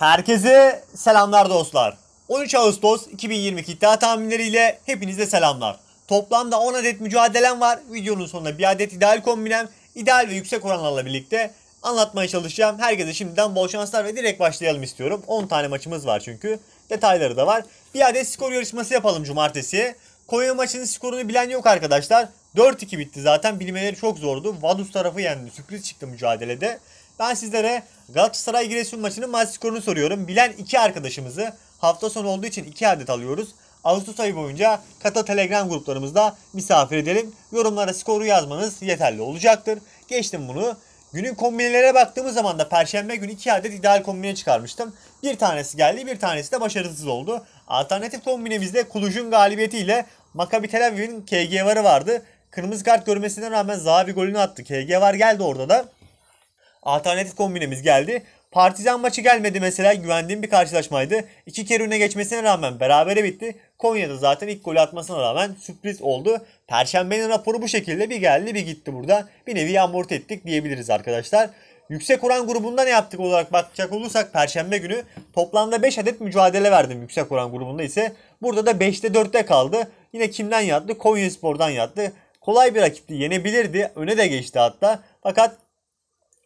Herkese selamlar dostlar. 13 Ağustos 2022 iddia tahminleriyle hepinize selamlar. Toplamda 10 adet mücadelem var. Videonun sonunda bir adet ideal kombinem, ideal ve yüksek oranlarla birlikte anlatmaya çalışacağım. Herkese şimdiden bol şanslar ve direkt başlayalım istiyorum. 10 tane maçımız var çünkü. Detayları da var. Bir adet skor yarışması yapalım cumartesiye. Konya maçının skorunu bilen yok arkadaşlar. 4-2 bitti zaten. Bilmeleri çok zordu. Vadus tarafı yendi. Sürpriz çıktı mücadelede. Ben sizlere Galatasaray Giresun maçının maç skorunu soruyorum. Bilen iki arkadaşımızı hafta sonu olduğu için iki adet alıyoruz. Ağustos ayı boyunca Kata Telegram gruplarımızda misafir edelim. Yorumlara skoru yazmanız yeterli olacaktır. Geçtim bunu. Günün kombinelere baktığımız zaman da Perşembe günü iki adet ideal kombine çıkarmıştım. Bir tanesi geldi bir tanesi de başarısız oldu. Alternatif kombinemizde Kuluj'un galibiyetiyle Maccabi Tel Aviv'in KG varı vardı. Kırmızı kart görmesine rağmen Zaha golünü attı. KG var geldi orada da alternatif kombinemiz geldi. Partizan maçı gelmedi mesela güvendiğim bir karşılaşmaydı. İki kere öne geçmesine rağmen berabere bitti. Konya'da zaten ilk golü atmasına rağmen sürpriz oldu. Perşembenin raporu bu şekilde bir geldi bir gitti burada. Bir nevi amorti ettik diyebiliriz arkadaşlar. Yüksek oran grubunda ne yaptık olarak bakacak olursak Perşembe günü toplamda 5 adet mücadele verdim yüksek oran grubunda ise. Burada da 5'te 4'te kaldı. Yine kimden yattı? Konya Spor'dan yattı. Kolay bir rakipti yenebilirdi. Öne de geçti hatta. Fakat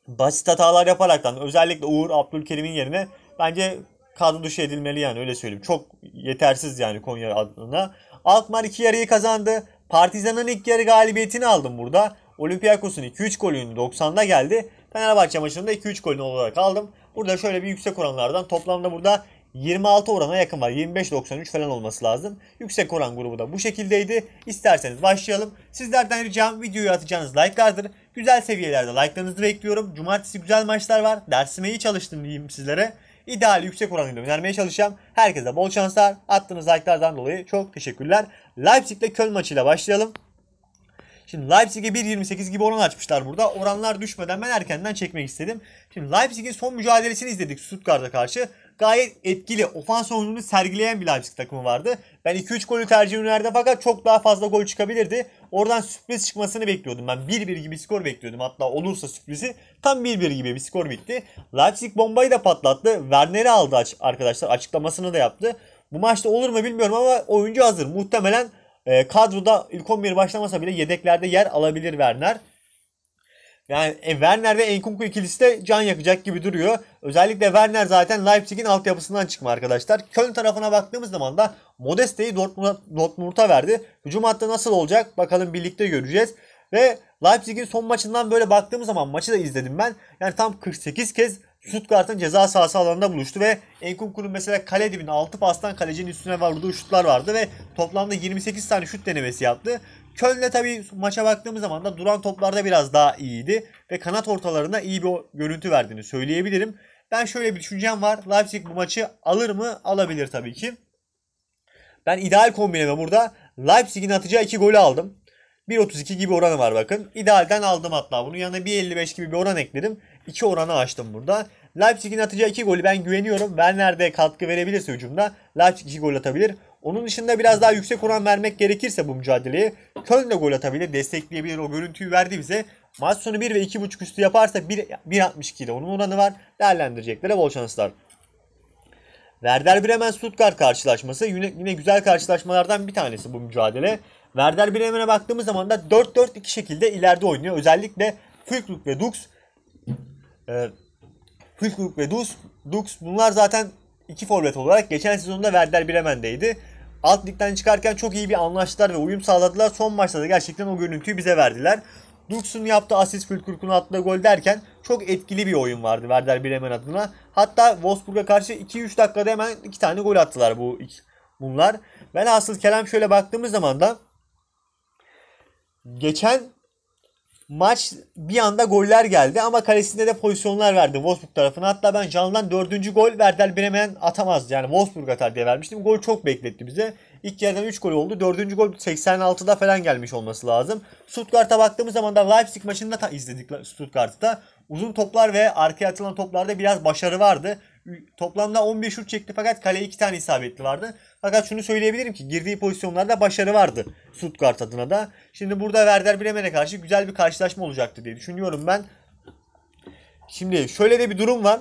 basit hatalar yaparaktan özellikle Uğur Abdülkerim'in yerine bence kadro dışı edilmeli yani öyle söyleyeyim. Çok yetersiz yani Konya adına. Alkmaar iki yarıyı kazandı. Partizan'ın ilk yarı galibiyetini aldım burada. Olympiakos'un 2-3 golünü 90'da geldi. Fenerbahçe maçında 2-3 golünü olarak aldım. Burada şöyle bir yüksek oranlardan toplamda burada 26 orana yakın var. 25.93 falan olması lazım. Yüksek oran grubu da bu şekildeydi. İsterseniz başlayalım. Sizlerden ricam videoyu atacağınız like'lardır. Güzel seviyelerde like'larınızı bekliyorum. Cumartesi güzel maçlar var. Dersime iyi çalıştım diyeyim sizlere. İdeal yüksek oranıyla önermeye çalışacağım. Herkese bol şanslar. Attığınız like'lardan dolayı çok teşekkürler. Leipzig ile Köln maçıyla başlayalım. Şimdi Leipzig'e 1.28 gibi oran açmışlar burada. Oranlar düşmeden ben erkenden çekmek istedim. Şimdi Leipzig'in son mücadelesini izledik Stuttgart'a karşı gayet etkili ofans oyununu sergileyen bir Leipzig takımı vardı. Ben 2-3 golü tercih ederdim fakat çok daha fazla gol çıkabilirdi. Oradan sürpriz çıkmasını bekliyordum. Ben 1-1 gibi skor bekliyordum. Hatta olursa sürprizi tam 1-1 gibi bir skor bitti. Leipzig bombayı da patlattı. Werner'i aldı arkadaşlar. Açıklamasını da yaptı. Bu maçta olur mu bilmiyorum ama oyuncu hazır. Muhtemelen e, kadroda ilk 11 başlamasa bile yedeklerde yer alabilir Werner. Yani e, Werner ve Enkunku ikilisi de can yakacak gibi duruyor. Özellikle Werner zaten Leipzig'in altyapısından çıkma arkadaşlar. Köln tarafına baktığımız zaman da Modeste'yi Dortmund'a Dortmund verdi. Hücum hattı nasıl olacak bakalım birlikte göreceğiz. Ve Leipzig'in son maçından böyle baktığımız zaman maçı da izledim ben. Yani tam 48 kez Stuttgart'ın ceza sahası alanında buluştu ve Enkunku'nun mesela kale dibine 6 pastan kalecinin üstüne vurduğu şutlar vardı ve toplamda 28 tane şut denemesi yaptı. Köln'le tabi maça baktığımız zaman da duran toplarda biraz daha iyiydi ve kanat ortalarına iyi bir görüntü verdiğini söyleyebilirim. Ben şöyle bir düşüncem var. Leipzig bu maçı alır mı? Alabilir tabii ki. Ben ideal kombineme burada Leipzig'in atacağı 2 golü aldım. 1.32 gibi oranı var bakın. İdealden aldım hatta bunu. Yanına 1.55 gibi bir oran ekledim. 2 oranı açtım burada. Leipzig'in atacağı 2 golü ben güveniyorum. Werner de katkı verebilirse hücumda Leipzig 2 gol atabilir. Onun dışında biraz daha yüksek oran vermek gerekirse bu mücadeleye Köln de gol atabilir, destekleyebilir. O görüntüyü verdi bize. Maç sonu 1 ve 2.5 üstü yaparsa 1.62 ile onun oranı var. Değerlendireceklere bol şanslar. Werder Bremen Stuttgart karşılaşması yine, yine güzel karşılaşmalardan bir tanesi bu mücadele. Werder Bremen'e baktığımız zaman da 4-4-2 şekilde ileride oynuyor. Özellikle Füllkrug ve Dux e, ee, Fülkrug ve Dux, Dux bunlar zaten iki forvet olarak geçen sezonda Werder Bremen'deydi. Alt ligden çıkarken çok iyi bir anlaştılar ve uyum sağladılar. Son maçta da gerçekten o görüntüyü bize verdiler. Dux'un yaptığı asist Fülkrug'un attığı gol derken çok etkili bir oyun vardı Werder Bremen adına. Hatta Wolfsburg'a karşı 2-3 dakikada hemen 2 tane gol attılar bu bunlar. Ben asıl kelam şöyle baktığımız zaman da geçen maç bir anda goller geldi ama kalesinde de pozisyonlar verdi Wolfsburg tarafına. Hatta ben canlıdan dördüncü gol Werder Bremen atamaz. Yani Wolfsburg atar diye vermiştim. Gol çok bekletti bize. İlk yerden 3 gol oldu. Dördüncü gol 86'da falan gelmiş olması lazım. Stuttgart'a baktığımız zaman da Leipzig maçını da izledik Stuttgart'ta. Uzun toplar ve arkaya atılan toplarda biraz başarı vardı. Toplamda 15 şut çekti fakat kaleye 2 tane isabetli vardı. Fakat şunu söyleyebilirim ki girdiği pozisyonlarda başarı vardı Stuttgart adına da. Şimdi burada Werder Bremen'e karşı güzel bir karşılaşma olacaktı diye düşünüyorum ben. Şimdi şöyle de bir durum var.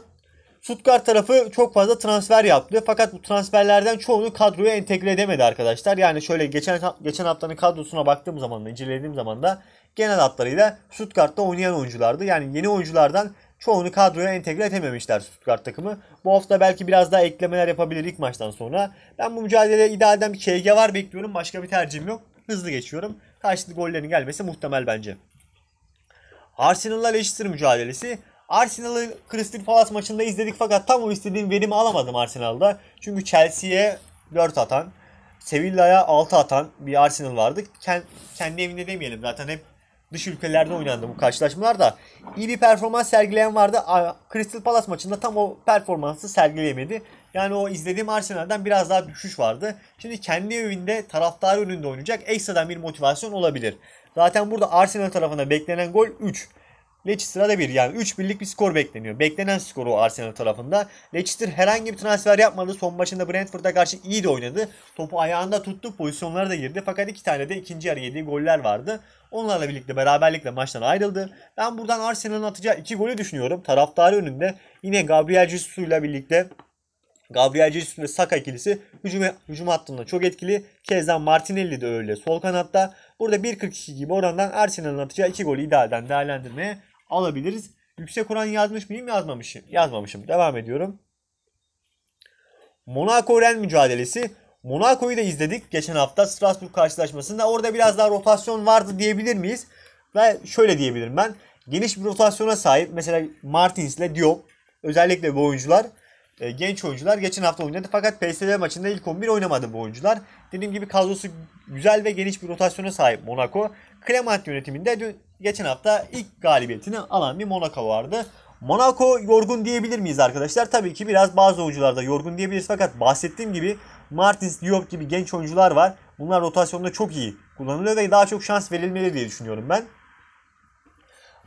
Stuttgart tarafı çok fazla transfer yaptı. Fakat bu transferlerden çoğunu kadroya entegre edemedi arkadaşlar. Yani şöyle geçen geçen haftanın kadrosuna baktığım zaman da incelediğim zaman da genel hatlarıyla Stuttgart'ta oynayan oyunculardı. Yani yeni oyunculardan çoğunu kadroya entegre etememişler Stuttgart takımı. Bu hafta belki biraz daha eklemeler yapabilir ilk maçtan sonra. Ben bu mücadeleye idealden bir KG var bekliyorum. Başka bir tercihim yok. Hızlı geçiyorum. Karşılıklı gollerin gelmesi muhtemel bence. Arsenal'la Leicester mücadelesi. Arsenal'ı Crystal Palace maçında izledik fakat tam o istediğim verimi alamadım Arsenal'da. Çünkü Chelsea'ye 4 atan, Sevilla'ya 6 atan bir Arsenal vardı. Kendi evinde demeyelim zaten hep dış ülkelerde oynandı bu karşılaşmalar da iyi bir performans sergileyen vardı. Crystal Palace maçında tam o performansı sergileyemedi. Yani o izlediğim Arsenal'den biraz daha düşüş vardı. Şimdi kendi evinde taraftarı önünde oynayacak ekstradan bir motivasyon olabilir. Zaten burada Arsenal tarafına beklenen gol 3. Leicester'a bir yani 3 birlik bir skor bekleniyor. Beklenen skoru o Arsenal tarafında. Leicester herhangi bir transfer yapmadı. Son maçında Brentford'a karşı iyi de oynadı. Topu ayağında tuttu. Pozisyonlara da girdi. Fakat iki tane de ikinci yarı yediği goller vardı. Onlarla birlikte beraberlikle maçtan ayrıldı. Ben buradan Arsenal'ın atacağı iki golü düşünüyorum. Taraftarı önünde yine Gabriel Jesus'uyla birlikte Gabriel Jesus ve Saka ikilisi hücum, hücum hattında çok etkili. Kezden Martinelli de öyle sol kanatta. Burada 1.42 gibi orandan Arsenal'ın atacağı 2 golü idealden değerlendirmeye alabiliriz. Yüksek oran yazmış mıyım yazmamışım. Yazmamışım. Devam ediyorum. Monaco Ren mücadelesi. Monaco'yu da izledik geçen hafta Strasbourg karşılaşmasında. Orada biraz daha rotasyon vardı diyebilir miyiz? Ve şöyle diyebilirim ben. Geniş bir rotasyona sahip. Mesela Martins ile Diop özellikle bu oyuncular e, genç oyuncular geçen hafta oynadı. Fakat PSV maçında ilk 11 oynamadı bu oyuncular. Dediğim gibi kadrosu güzel ve geniş bir rotasyona sahip Monaco. Clement yönetiminde geçen hafta ilk galibiyetini alan bir Monaco vardı. Monaco yorgun diyebilir miyiz arkadaşlar? Tabii ki biraz bazı oyuncularda yorgun diyebiliriz fakat bahsettiğim gibi Martins, Diop gibi genç oyuncular var. Bunlar rotasyonda çok iyi kullanılıyor ve daha çok şans verilmeli diye düşünüyorum ben.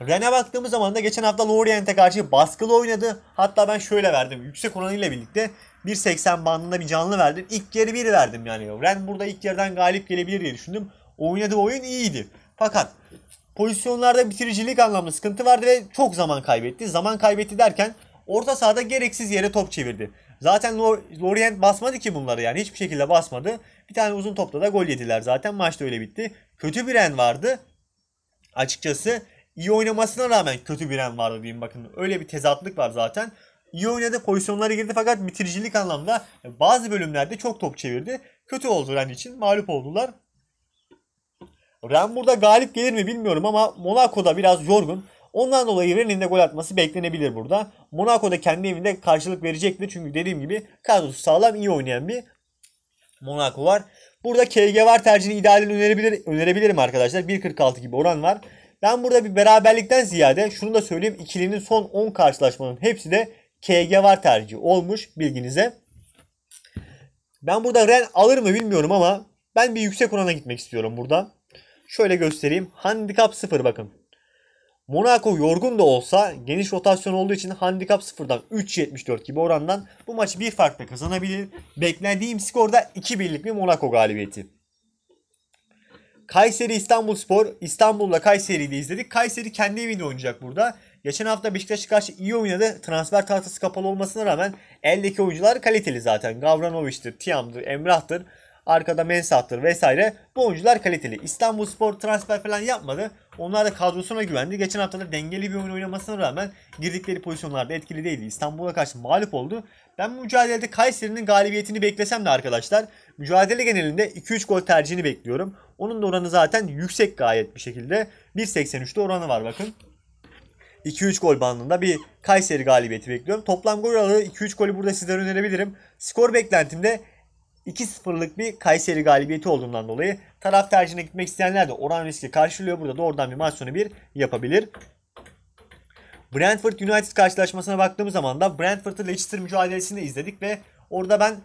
Ren'e baktığımız zaman da geçen hafta Lorient'e karşı baskılı oynadı. Hatta ben şöyle verdim. Yüksek oranıyla birlikte 1.80 bandında bir canlı verdim. İlk yeri 1 verdim yani. Ren burada ilk yerden galip gelebilir diye düşündüm. Oynadığı oyun iyiydi. Fakat Pozisyonlarda bitiricilik anlamlı sıkıntı vardı ve çok zaman kaybetti. Zaman kaybetti derken orta sahada gereksiz yere top çevirdi. Zaten Lorient basmadı ki bunları yani hiçbir şekilde basmadı. Bir tane uzun topla da gol yediler zaten maçta öyle bitti. Kötü bir en vardı. Açıkçası iyi oynamasına rağmen kötü bir en vardı diyeyim bakın. Öyle bir tezatlık var zaten. İyi oynadı pozisyonlara girdi fakat bitiricilik anlamda bazı bölümlerde çok top çevirdi. Kötü oldu Ren için mağlup oldular. Ren burada galip gelir mi bilmiyorum ama Monaco'da biraz yorgun. Ondan dolayı Ren'in de gol atması beklenebilir burada. Monaco da kendi evinde karşılık verecektir. Çünkü dediğim gibi kadrosu sağlam iyi oynayan bir Monaco var. Burada KG var tercihini idealini önerebilir, önerebilirim arkadaşlar. 1.46 gibi oran var. Ben burada bir beraberlikten ziyade şunu da söyleyeyim. ikilinin son 10 karşılaşmanın hepsi de KG var tercihi olmuş bilginize. Ben burada Ren alır mı bilmiyorum ama ben bir yüksek orana gitmek istiyorum burada. Şöyle göstereyim. Handikap 0 bakın. Monaco yorgun da olsa geniş rotasyon olduğu için handikap 0'dan 3.74 gibi orandan bu maçı bir farkla kazanabilir. Beklediğim skorda 2-1'lik bir Monaco galibiyeti. Kayseri İstanbul Spor. İstanbul'la Kayseri'yi izledik. Kayseri kendi evinde oynayacak burada. Geçen hafta Beşiktaş'a karşı iyi oynadı. Transfer tahtası kapalı olmasına rağmen eldeki oyuncular kaliteli zaten. Gavranovic'tir, Tiam'dır, Emrah'tır. Arkada Mensah'tır vesaire. Bu oyuncular kaliteli. İstanbul Spor transfer falan yapmadı. Onlar da kadrosuna güvendi. Geçen hafta da dengeli bir oyun oynamasına rağmen girdikleri pozisyonlarda etkili değildi. İstanbul'a karşı mağlup oldu. Ben bu mücadelede Kayseri'nin galibiyetini beklesem de arkadaşlar mücadele genelinde 2-3 gol tercihini bekliyorum. Onun da oranı zaten yüksek gayet bir şekilde. 1.83'te oranı var bakın. 2-3 gol bandında bir Kayseri galibiyeti bekliyorum. Toplam gol aralığı 2-3 golü burada sizlere önerebilirim. Skor beklentimde 2-0'lık bir Kayseri galibiyeti olduğundan dolayı taraf tercihine gitmek isteyenler de oran riski karşılıyor. Burada doğrudan bir maç sonu bir yapabilir. Brentford United karşılaşmasına baktığımız zaman da Brentford'ı Leicester mücadelesini izledik ve orada ben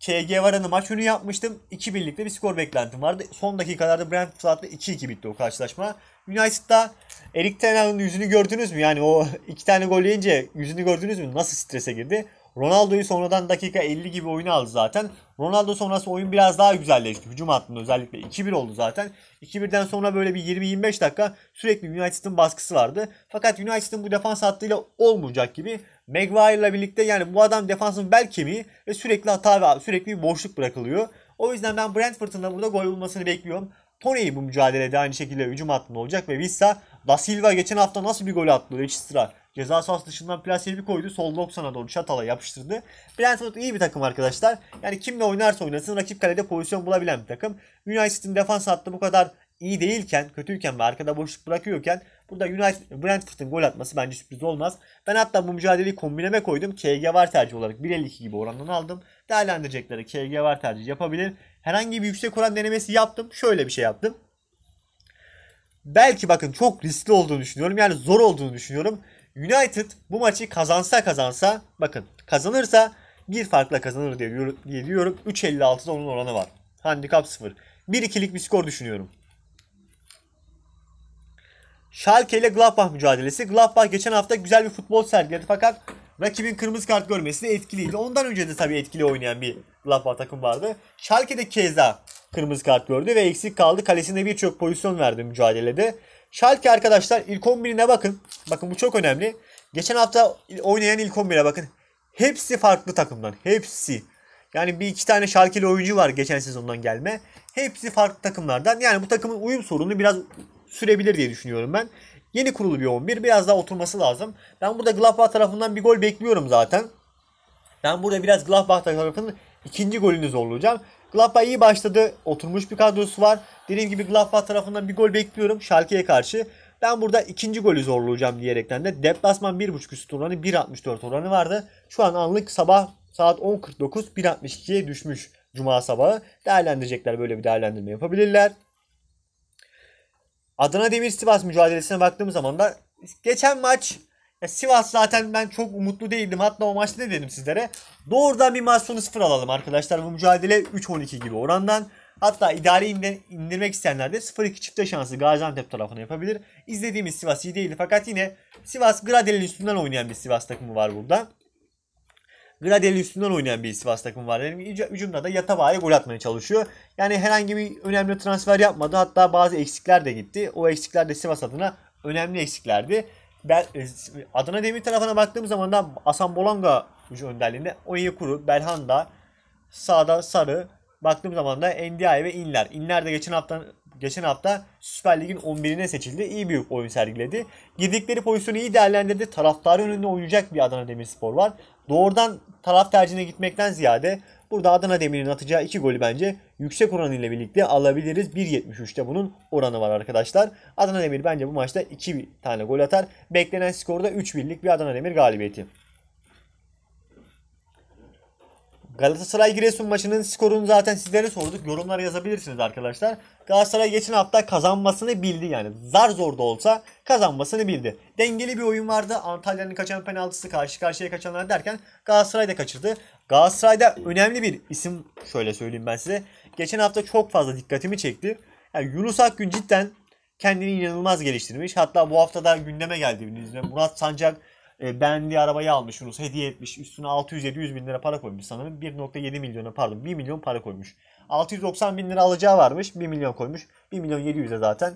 KG Varan'ı maç önü yapmıştım. 2 birlikte bir skor beklentim vardı. Son dakikalarda Brentfordla attı. 2-2 bitti o karşılaşma. United'da Erik Ten Hag'ın yüzünü gördünüz mü? Yani o iki tane gol yiyince yüzünü gördünüz mü? Nasıl strese girdi? Ronaldo'yu sonradan dakika 50 gibi oyuna aldı zaten. Ronaldo sonrası oyun biraz daha güzelleşti. Hücum hattında özellikle 2-1 oldu zaten. 2-1'den sonra böyle bir 20-25 dakika sürekli United'ın baskısı vardı. Fakat United'ın bu defans hattıyla olmayacak gibi Maguire'la birlikte yani bu adam defansın bel kemiği ve sürekli hata ve sürekli bir boşluk bırakılıyor. O yüzden ben Brentford'un da burada gol bulmasını bekliyorum. Tony bu mücadelede aynı şekilde hücum hattında olacak ve Vissa Da Silva geçen hafta nasıl bir gol attı Leicester'a Ceza sahası dışından bir koydu. Sol 90'a doğru Çatal'a yapıştırdı. Brentford iyi bir takım arkadaşlar. Yani kimle oynarsa oynasın rakip kalede pozisyon bulabilen bir takım. United'in defans hattı bu kadar iyi değilken, kötüyken ve arkada boşluk bırakıyorken burada United Brentford'un gol atması bence sürpriz olmaz. Ben hatta bu mücadeleyi kombineme koydum. KG var tercih olarak 1.52 gibi orandan aldım. Değerlendirecekleri KG var tercih yapabilir. Herhangi bir yüksek oran denemesi yaptım. Şöyle bir şey yaptım. Belki bakın çok riskli olduğunu düşünüyorum. Yani zor olduğunu düşünüyorum. United bu maçı kazansa kazansa bakın kazanırsa bir farkla kazanır diye, diye diyorum. 3.56'da onun oranı var. Handikap 0. 1-2'lik bir skor düşünüyorum. Schalke ile Gladbach mücadelesi. Gladbach geçen hafta güzel bir futbol sergiledi fakat rakibin kırmızı kart görmesi de etkiliydi. Ondan önce de tabii etkili oynayan bir Gladbach takım vardı. Schalke de keza kırmızı kart gördü ve eksik kaldı. Kalesinde birçok pozisyon verdi mücadelede. Schalke arkadaşlar ilk 11'ine bakın. Bakın bu çok önemli. Geçen hafta oynayan ilk 11'e bakın. Hepsi farklı takımdan. Hepsi. Yani bir iki tane Schalke'li oyuncu var geçen sezondan gelme. Hepsi farklı takımlardan. Yani bu takımın uyum sorunu biraz sürebilir diye düşünüyorum ben. Yeni kurulu bir 11. Biraz daha oturması lazım. Ben burada Gladbach tarafından bir gol bekliyorum zaten. Ben burada biraz Gladbach tarafının ikinci golünü zorlayacağım. Gladbach iyi başladı. Oturmuş bir kadrosu var. Dediğim gibi Gladbach tarafından bir gol bekliyorum Schalke'ye karşı. Ben burada ikinci golü zorlayacağım diyerekten de deplasman 1.5 üstü oranı 1.64 oranı vardı. Şu an anlık sabah saat 10.49 1.62'ye düşmüş Cuma sabahı. Değerlendirecekler böyle bir değerlendirme yapabilirler. Adana Demir Sivas mücadelesine baktığım zaman da geçen maç ya e, Sivas zaten ben çok umutlu değildim. Hatta o maçta ne dedim sizlere? Doğrudan bir maç sonu 0 alalım arkadaşlar. Bu mücadele 3-12 gibi orandan. Hatta idari indir indirmek isteyenler de 0-2 çifte şansı Gaziantep tarafına yapabilir. İzlediğimiz Sivas iyi değildi. Fakat yine Sivas Gradel'in üstünden oynayan bir Sivas takımı var burada. Gradel'in üstünden oynayan bir Sivas takımı var. Yani hücumda da Yatabağ'a gol atmaya çalışıyor. Yani herhangi bir önemli transfer yapmadı. Hatta bazı eksikler de gitti. O eksikler de Sivas adına önemli eksiklerdi. Bel, e, Adana Demir tarafına baktığım zaman da Asan Bolanga önderliğinde Onyekuru, Belhanda, sağda Sarı, baktığım zaman da Ndiaye ve İnler. İnler de geçen hafta geçen hafta Süper Lig'in 11'ine seçildi. İyi büyük oyun sergiledi. Girdikleri pozisyonu iyi değerlendirdi. Taraftarı önünde oynayacak bir Adana Demirspor var. Doğrudan taraf tercihine gitmekten ziyade Burada Adana Demir'in atacağı 2 golü bence yüksek oran ile birlikte alabiliriz. 1.73'te bunun oranı var arkadaşlar. Adana Demir bence bu maçta 2 tane gol atar. Beklenen skorda 3-1'lik bir Adana Demir galibiyeti. Galatasaray Giresun maçının skorunu zaten sizlere sorduk. Yorumlara yazabilirsiniz arkadaşlar. Galatasaray geçen hafta kazanmasını bildi yani. Zar zor da olsa kazanmasını bildi. Dengeli bir oyun vardı. Antalya'nın kaçan penaltısı karşı karşıya kaçanlar derken Galatasaray da kaçırdı. Galatasaray'da önemli bir isim şöyle söyleyeyim ben size. Geçen hafta çok fazla dikkatimi çekti. Yani Yunus Akgün cidden kendini inanılmaz geliştirmiş. Hatta bu hafta da gündeme geldi. Murat Sancak e, Bendi arabayı almış bunu hediye etmiş üstüne 600-700 bin lira para koymuş sanırım 1.7 milyona pardon 1 milyon para koymuş. 690 bin lira alacağı varmış 1 milyon koymuş 1 milyon 700'e zaten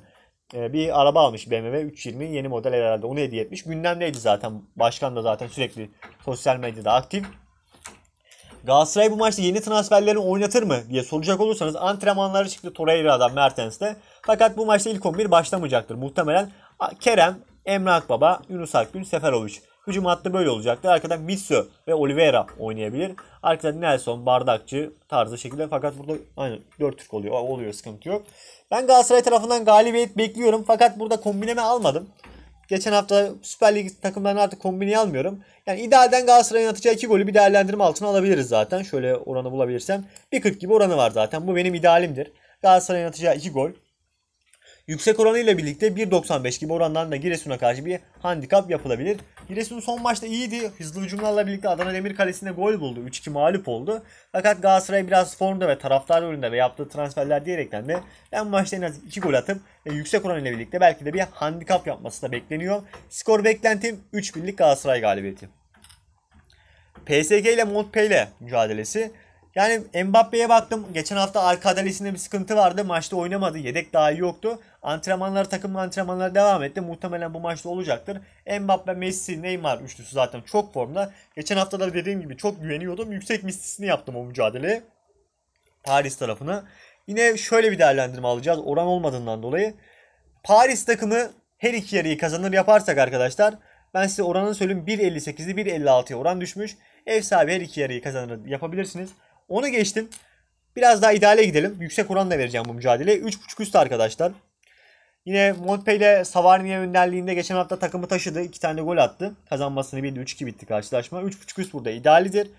e, bir araba almış BMW 320 yeni model herhalde onu hediye etmiş. Gündemdeydi zaten başkan da zaten sürekli sosyal medyada aktif. Galatasaray bu maçta yeni transferlerini oynatır mı diye soracak olursanız antrenmanlara çıktı Torreira'dan Mertens'te. Fakat bu maçta ilk 11 başlamayacaktır. Muhtemelen Kerem, Emre Akbaba, Yunus Akgün, Seferovic. Hücum hattı böyle olacaktır. Arkadan Vissö ve Oliveira oynayabilir. Arkadan Nelson, Bardakçı tarzı şekilde. Fakat burada aynı 4 Türk oluyor. Oluyor sıkıntı yok. Ben Galatasaray tarafından galibiyet bekliyorum. Fakat burada kombineme almadım. Geçen hafta Süper Lig takımlarını artık kombine almıyorum. Yani idealden Galatasaray'ın atacağı iki golü bir değerlendirme altına alabiliriz zaten. Şöyle oranı bulabilirsem. 1.40 gibi oranı var zaten. Bu benim idealimdir. Galatasaray'ın atacağı iki gol. Yüksek oranıyla birlikte 1.95 gibi orandan da Giresun'a karşı bir handikap yapılabilir. Giresun son maçta iyiydi. Hızlı hücumlarla birlikte Adana Demir Kalesi'nde gol buldu. 3-2 mağlup oldu. Fakat Galatasaray biraz formda ve taraftar önünde ve yaptığı transferler diyerekten de en maçta en az 2 gol atıp ve yüksek oranıyla birlikte belki de bir handikap yapması da bekleniyor. Skor beklentim 3-1'lik Galatasaray galibiyeti. PSG ile Montpellier mücadelesi. Yani Mbappe'ye baktım. Geçen hafta arka adalesinde bir sıkıntı vardı. Maçta oynamadı. Yedek daha iyi yoktu. Antrenmanlar takımın antrenmanları devam etti. Muhtemelen bu maçta olacaktır. Mbappe, Messi, Neymar üçlüsü zaten çok formda. Geçen haftalar dediğim gibi çok güveniyordum. Yüksek mistisini yaptım o mücadeleye. Paris tarafına. Yine şöyle bir değerlendirme alacağız. Oran olmadığından dolayı. Paris takımı her iki yarıyı kazanır yaparsak arkadaşlar. Ben size oranını söyleyeyim. 1.58'li 1.56'ya oran düşmüş. Ev sahibi her iki yarıyı kazanır yapabilirsiniz. Onu geçtim. Biraz daha ideale gidelim. Yüksek oran da vereceğim bu mücadele. 3.5 üst arkadaşlar. Yine Montpey ile Savarni'ye önderliğinde geçen hafta takımı taşıdı. 2 tane gol attı. Kazanmasını bildi. 3-2 bitti karşılaşma. 3.5 üst burada idealidir.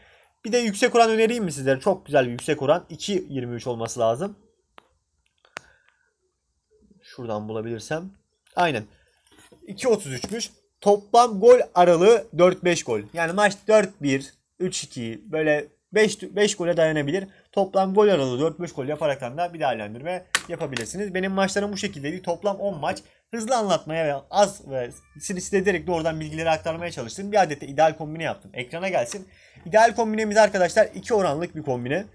Bir de yüksek oran önereyim mi sizlere? Çok güzel bir yüksek oran. 2.23 olması lazım. Şuradan bulabilirsem. Aynen. 2.33'müş. Toplam gol aralığı 4-5 gol. Yani maç 4-1, 3-2 böyle 5, 5 gole dayanabilir. Toplam gol aralığı 4-5 gol yaparaktan da bir değerlendirme yapabilirsiniz. Benim maçlarım bu şekildeydi. Toplam 10 maç. Hızlı anlatmaya ve az ve sinist ederek doğrudan bilgileri aktarmaya çalıştım. Bir adet de ideal kombine yaptım. Ekrana gelsin. İdeal kombinemiz arkadaşlar 2 oranlık bir kombine.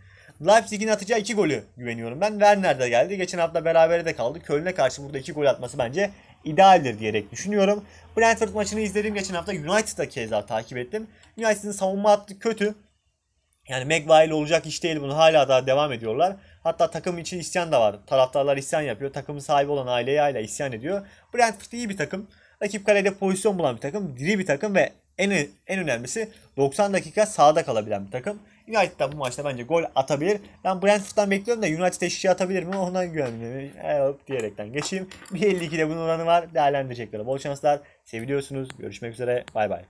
Leipzig'in atacağı 2 golü güveniyorum ben. Werner de geldi. Geçen hafta berabere de kaldı. Köln'e karşı burada 2 gol atması bence idealdir diyerek düşünüyorum. Brentford maçını izledim geçen hafta. United'da keza takip ettim. United'in savunma hattı kötü. Yani Megva olacak iş değil bunu hala daha devam ediyorlar. Hatta takım için isyan da var. Taraftarlar isyan yapıyor. Takımın sahibi olan aileye hala isyan ediyor. Brentford iyi bir takım. Rakip kalede pozisyon bulan bir takım. Diri bir takım ve en, en önemlisi 90 dakika sahada kalabilen bir takım. United'dan bu maçta bence gol atabilir. Ben Brentford'dan bekliyorum da United eşiği atabilir mi? Ondan güvenmiyorum. Evet diyerekten geçeyim. 1.52'de bunun oranı var. Değerlendirecekler. Bol şanslar. Seviyorsunuz. Görüşmek üzere. Bay bay.